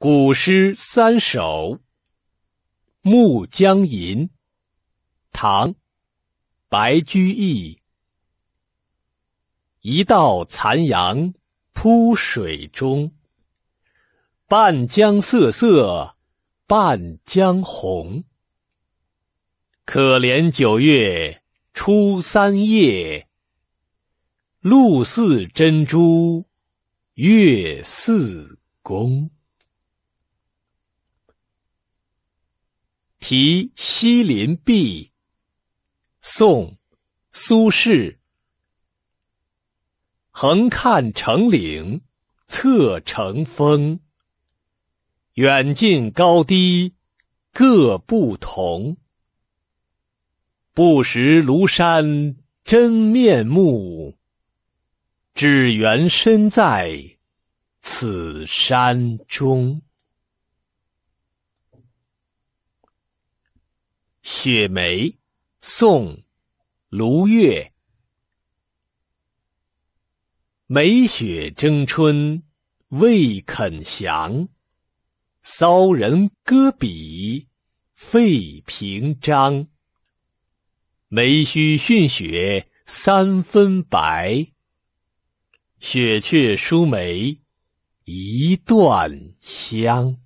古诗三首《暮江吟》，唐·白居易。一道残阳铺水中，半江瑟瑟半江红。可怜九月初三夜，露似真珠，月似弓。题西林壁。宋，苏轼。横看成岭，侧成峰。远近高低，各不同。不识庐山真面目，只缘身在此山中。雪梅，宋·卢钺。梅雪争春，未肯降，骚人搁笔费评章。梅须逊雪三分白，雪却输梅一段香。